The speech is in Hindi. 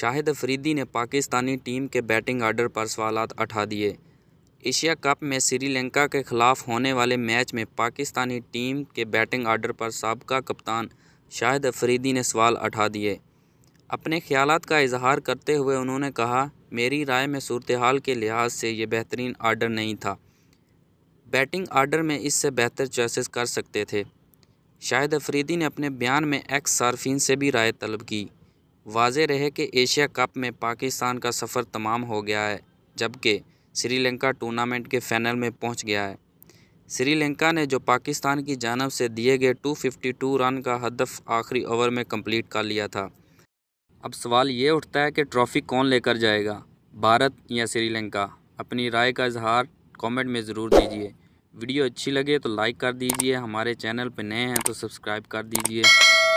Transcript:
शाहिद अफरीदी ने पाकिस्तानी टीम के बैटिंग आर्डर पर सवाल उठा दिए एशिया कप में श्रीलंका के खिलाफ होने वाले मैच में पाकिस्तानी टीम के बैटिंग आर्डर पर सबका कप्तान शाहिद अफरीदी ने सवाल उठा दिए अपने ख्याल का इजहार करते हुए उन्होंने कहा मेरी राय में सूरत हाल के लिहाज से ये बेहतरीन आर्डर नहीं था बैटिंग आर्डर में इससे बेहतर चॉइसेस कर सकते थे शाहिद अफरीदी ने अपने बयान में एक्स सार्फिन से भी राय तलब की वाज रहे कि एशिया कप में पाकिस्तान का सफ़र तमाम हो गया है जबकि श्रीलंका टूर्नामेंट के फाइनल में पहुंच गया है श्रीलंका ने जो पाकिस्तान की जानब से दिए गए 252 रन का हदफ आखिरी ओवर में कंप्लीट कर लिया था अब सवाल ये उठता है कि ट्रॉफ़ी कौन लेकर जाएगा भारत या श्रीलंका अपनी राय का इजहार कमेंट में ज़रूर दीजिए वीडियो अच्छी लगे तो लाइक कर दीजिए हमारे चैनल पर नए हैं तो सब्सक्राइब कर दीजिए